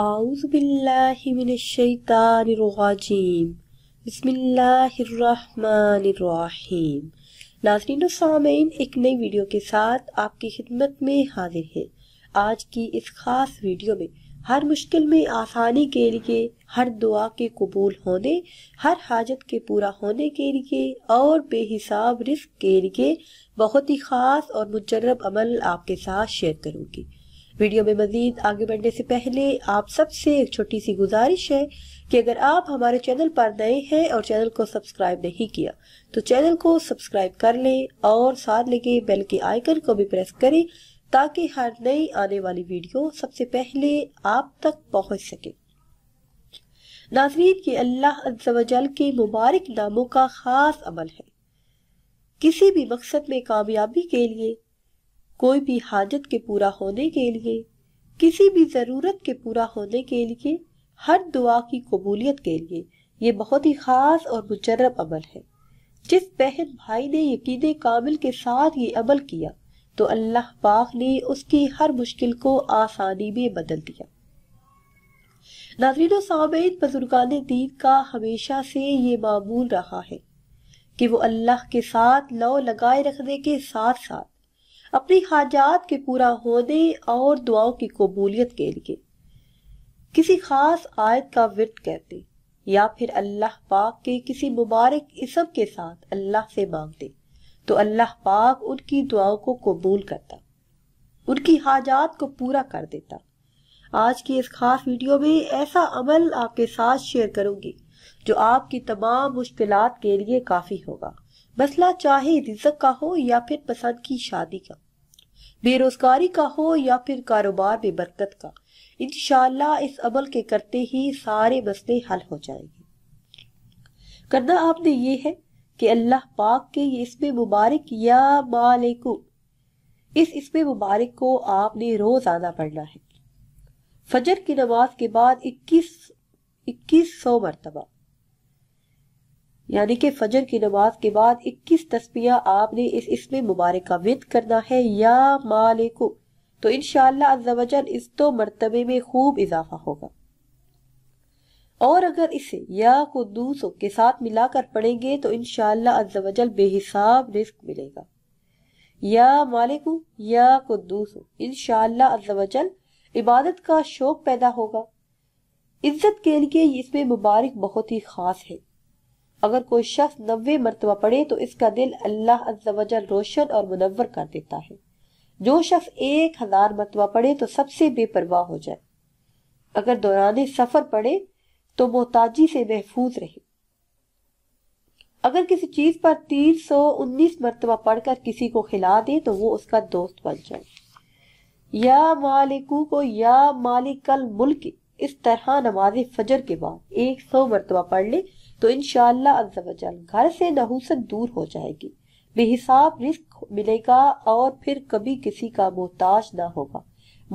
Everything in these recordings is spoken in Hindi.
आउज़बिल्लाशैतानरजीम बसमिल्लाहिर्रहमानिर्रहीम नाजरीन सामीन एक नई वीडियो के साथ आपकी खिदमत में हाजिर है आज की इस खास वीडियो में हर मुश्किल में आसानी के लिए हर दुआ के कबूल होने हर हाजत के पूरा होने के लिए और बेहिसाब रिस्क के लिए बहुत ही ख़ास और मुजरब अमल आपके साथ शेयर करूँगी वीडियो में मजीद आगे बढ़ने से पहले आप सबसे एक छोटी सी गुजारिश है कि अगर आप हमारे चैनल पर नए हैं और चैनल को सब्सक्राइब नहीं किया तो चैनल को सब्सक्राइब कर लें और साथ लगे बेल के आइकन को भी प्रेस करें ताकि हर नई आने वाली वीडियो सबसे पहले आप तक पहुंच सके नाजरीन ये अल्लाह अजल के मुबारक नामों का खास अमल है किसी भी मकसद में कामयाबी के लिए कोई भी हाजत के पूरा होने के लिए किसी भी ज़रूरत के पूरा होने के लिए हर दुआ की कबूलियत के लिए ये बहुत ही ख़ास और मुजरब अमल है जिस बहन भाई ने यकीन कामिल के साथ ये अमल किया तो अल्लाह पाक ने उसकी हर मुश्किल को आसानी में बदल दिया नाजरीन सामिन बजुर्गान दीन का हमेशा से ये मामूल रहा है कि वो अल्लाह के साथ लौ लगाए रखने के साथ साथ अपनी हाजात के पूरा होने और दुआओं की कबूलियत के लिए किसी खास आयत का वर्त कहते या फिर अल्लाह पाक के किसी मुबारक इसम के साथ अल्लाह से मांगते तो अल्लाह पाक उनकी दुआओं को कबूल करता उनकी हाजात को पूरा कर देता आज की इस खास वीडियो में ऐसा अमल आपके साथ शेयर करूंगी जो आपकी तमाम मुश्किलात के लिए काफ़ी होगा मसला चाहे रिजक का हो या फिर पसंद की शादी का बेरोजगारी का हो या फिर कारोबार में बरकत का इनशाला इस अमल के करते ही सारे मसले हल हो जाएंगे करना आपने ये है कि अल्लाह पाक के इसमे इसमें मुबारक या मालिकुम इस इसमें मुबारक को आपने रोजाना पढ़ना है फजर की नमाज के बाद इक्कीस इक्कीस सौ मरतबा यानी कि फजर की नमाज के बाद 21 तस्बिया आपने इस इसमें मुबारक का विद करना है या मालिकु तो इन इस तो मरतबे में खूब इजाफा होगा और अगर इसे या कुदूसों के साथ मिलाकर पढ़ेंगे तो इन शजल बेहिसाब रिस्क मिलेगा या मालिकु या कुदूस इन शजल इबादत का शौक पैदा होगा इज्जत के लिए इसमें मुबारक बहुत ही खास है अगर कोई शख्स नब्बे मरतबा पढ़े तो इसका दिल अल्लाह अज्जवजल रोशन और मुनवर कर देता है जो शख्स एक हजार मरतबा पढ़े तो सबसे बेपरवाह हो जाए अगर दौरान सफर पढ़े तो मोहताजी से महफूज रहे अगर किसी चीज पर तीन सौ उन्नीस मरतबा पढ़कर किसी को खिला दे तो वो उसका दोस्त बन जाए या मालिकू को या मालिकल मुल्क इस तरह नमाज फजर के बाद एक सौ मरतबा पढ़ ले तो इन घर से नहुसत दूर हो जाएगी बेहिसाब रिस्क मिलेगा और फिर कभी किसी का मोहताज ना होगा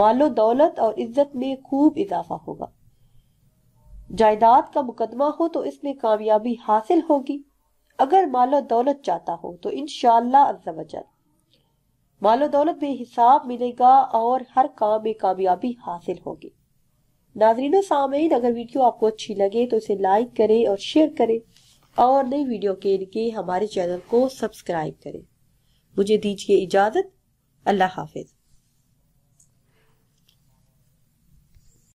मालो दौलत और इज्जत में खूब इजाफा होगा जायदाद का मुकदमा हो तो इसमें कामयाबी हासिल होगी अगर मालो दौलत चाहता हो तो इन मालो दौलत में हिसाब मिलेगा और हर काम में कामयाबी हासिल होगी नाजरीन सामीन अगर वीडियो आपको अच्छी लगे तो इसे लाइक करें और शेयर करें और नई वीडियो के लिए हमारे चैनल को सब्सक्राइब करें मुझे दीजिए इजाज़त अल्लाह हाफिज़